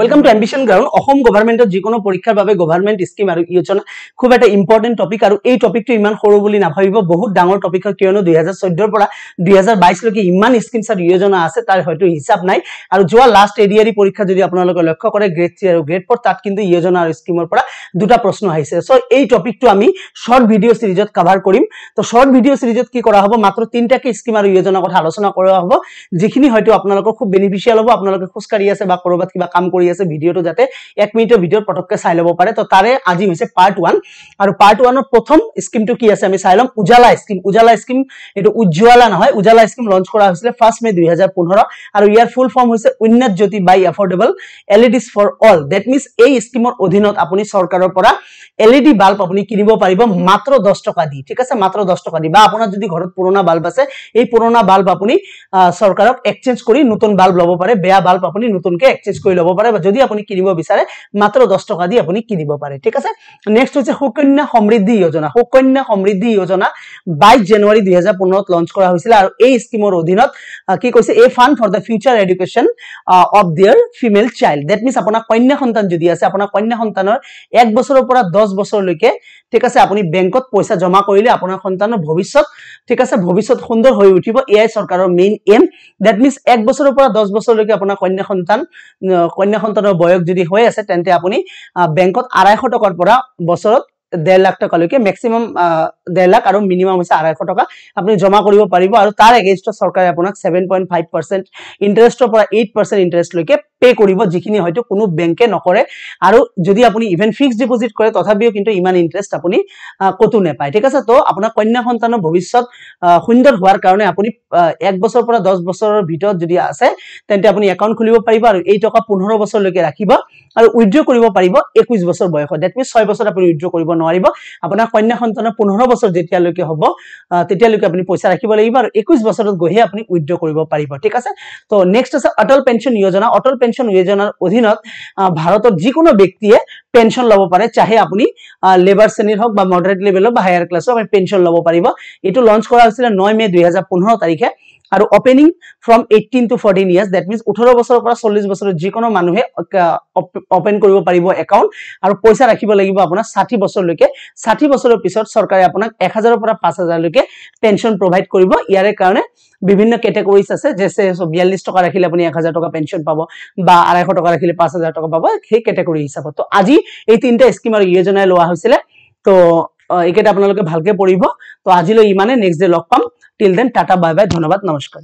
welcome to ambition ground Asom গভৰ্মেণ্টৰ যিকোনো পৰীক্ষাৰ বাবে গভৰ্ণমেণ্ট স্কিম আৰু য়োজনা খুব এটা ইম্পৰ্টেণ্ট টপিক আৰু এই টপিকটো ইমান সৰু বুলি নাভাবিব বহুত ডাঙৰ টপিক হয় কিয়নো দুহেজাৰ চৈধ্যৰ পৰা দুহেজাৰ বাইছলৈকে ইমান স্কিমছ আৰু য়োজনা আছে তাৰ হয়তো হিচাপ নাই আৰু যোৱা লাষ্ট এডিয়াৰী পৰীক্ষা যদি আপোনালোকে লক্ষ্য কৰে গ্ৰেড থ্ৰী আৰু গ্ৰেড ফ'ৰ তাত কিন্তু য়োজনা আৰু স্কিমৰ পৰা দুটা প্ৰশ্ন আহিছে চ' এই টপিকটো আমি শ্বৰ্ট ভিডিঅ' ছিৰিজত কভাৰ কৰিম তো শ্বৰ্ট ভিডিঅ' ছিৰিজত কি কৰা হ'ব মাত্ৰ তিনিটাকে স্কিম আৰু য়োজনাৰ কথা আলোচনা কৰা হ'ব যিখিনি হয়তো আপোনালোকৰ খুব বেনিফিচিয়েল হ'ব আপোনালোকে খোজকাঢ়ি আছে বা ক'ৰবাত কিবা কাম কৰি আছে ভিডিঅ'টো যাতে এক মিনিটৰ ভিডিঅ'ত পটককৈ চাই ল'ব তো তাৰে আজি হৈছে পাৰ্ট ওৱান আৰু পাৰ্ট ওৱানৰ প্ৰথম স্কিমটো কি আছে আমি চাই ল'ম উজালা স্কিম উজালা স্কিম এইটো উজ্জ্বলা নহয় উজালা স্কিম লঞ্চ কৰা হৈছিলে ফাৰ্ষ্ট মে দুই হাজাৰ পোন্ধৰ আৰু ইয়াৰ ফুল ফৰ্ম হৈছে Unnat Jyoti by affordable L E all that means এই স্কিমৰ অধীনত আপুনি চৰকাৰৰ পৰা এল ই ডি বাল্ব আপুনি কিনিব পাৰিব মাত্ৰ দহ টকা দি ঠিক আছে মাত্ৰ দহ টকা দি বা আপোনাৰ যদি ঘৰত পুৰণা বাল্ব আছে এই পুৰণা বাল্ব আপুনি চৰকাৰক এক্সেঞ্জ কৰি নতুন বাল্ব ল'ব পাৰে বেয়া বাল্ব আপুনি নতুনকে এক্সেঞ্জ কৰি ল'ব পাৰে পাৰে বা যদি আপুনি কিনিব বিচাৰে মাত্ৰ দহ টকা দি আপুনি কিনিব পাৰে ঠিক আছে নেক্সট হৈছে সুকন্যা সমৃদ্ধি যোজনা সুকন্যা সমৃদ্ধি যোজনা বাইছ জানুৱাৰী দুহেজাৰ পোন্ধৰত লঞ্চ কৰা হৈছিলে আৰু এই স্কিমৰ অধীনত কি কৈছে a fund for the future education of their female child that means আপোনাৰ কন্যা সন্তান যদি আছে আপোনাৰ কন্যা সন্তানৰ এক বছৰৰ পৰা দহ বছৰলৈকে ঠিক আছে আপুনি বেংকত পইচা জমা কৰিলে আপোনাৰ সন্তানৰ ভৱিষ্যত ঠিক আছে ভৱিষ্যত সুন্দৰ হৈ উঠিব এয়াই চৰকাৰৰ মেইন এম ডেট মিনছ এক বছৰৰ পৰা দহ বছৰলৈকে আপোনাৰ কন্যা সন্তান কন্যা সন্তানৰ বয়স যদি হৈ আছে তেন্তে আপুনি বেংকত আঢ়াইশ টকাৰ পৰা বছৰত ডেৰ লাখ টকালৈকে মেক্সিমাম ডেৰ লাখ আৰু মিনিমাম হৈছে আঢ়ৈশ টকা আপুনি জমা কৰিব পাৰিব আৰু তাৰ এগেইনষ্টত চৰকাৰে আপোনাক ছেভেন পইণ্ট ফাইভ পাৰ্চেণ্ট ইণ্টাৰেষ্টৰ পৰা এইট পাৰ্চেণ্ট ইণ্টাৰেষ্টলৈকে পে' কৰিব যিখিনি হয়তো কোনো বেংকে নকৰে আৰু যদি আপুনি ইভেন ফিক্স ডিপজিট কৰে তথাপিও কিন্তু ইমান ইণ্টাৰেষ্ট আপুনি ক'তো নাপায় ঠিক আছে তো আপোনাৰ কন্যা সন্তানৰ ভৱিষ্যত সুন্দৰ হোৱাৰ কাৰণে আপুনি এক বছৰৰ পৰা দহ বছৰৰ ভিতৰত যদি আছে তেন্তে আপুনি একাউণ্ট খুলিব পাৰিব আৰু এই টকা পোন্ধৰ বছৰলৈকে ৰাখিব আৰু উইড্ৰ কৰিব পাৰিব একৈছ বছৰ বয়সত ডেট মিনছ ছয় বছৰত আপুনি উইড্ৰ কৰিব নোৱাৰিব আপোনাৰ কন্যা সন্তানৰ পোন্ধৰ বছৰ যেতিয়ালৈকে হ'ব তেতিয়ালৈকে আপুনি পইচা ৰাখিব লাগিব আৰু একৈছ বছৰত গৈহে আপুনি উইড্ৰ কৰিব পাৰিব ঠিক আছে তো নেক্সট আছে অটল পেঞ্চন যোজনা অটল পেঞ্চন পেনশন যোজনার অধীনত ভাৰতৰ যিকোনো ব্যক্তিয়ে পেঞ্চন ল'ব পাৰে চাহে আপুনি লেবাৰ শ্ৰেণীৰ হোক বা লেভেল লেভেলৰ বা হায়াৰ ক্লাছৰ আপুনি পেঞ্চন ল'ব পাৰিব এইটো লঞ্চ কৰা হৈছিলে নয় মে' দুই হাজার পোন্ধৰ তাৰিখে আৰু opening from eighteen to forty years that means ওঠৰ বছৰৰ পৰা চল্লিছ বছৰৰ যিকোনো মানুহে অপেন কৰিব পাৰিব একাউণ্ট আৰু পইচা ৰাখিব লাগিব আপোনাৰ ষাঠি বছৰলৈকে ষাঠি বছৰৰ পিছত চৰকাৰে আপোনাক এক হাজাৰৰ পৰা পাঁচ হাজাৰলৈকে পেঞ্চন প্ৰভাইড কৰিব ইয়াৰে কাৰণে বিভিন্ন কেটেগৰিজ আছে যে বিয়াল্লিছ টকা ৰাখিলে আপুনি এক হাজাৰ টকা পেঞ্চন পাব বা আঢ়ৈশ টকা ৰাখিলে পাঁচ হাজাৰ টকা পাব সেই কেটেগৰি হিচাপত ত' আজি এই তিনিটা স্কিম ইয়োজনাই লোৱা হৈছিলে ত' এইকেইটা আপোনালোকে ভালকৈ পঢ়িব তো আজিলৈ ইমানে নেক্সট ডে লগ পাম till then tata bye bye ধন্যবাদ নমস্কাৰ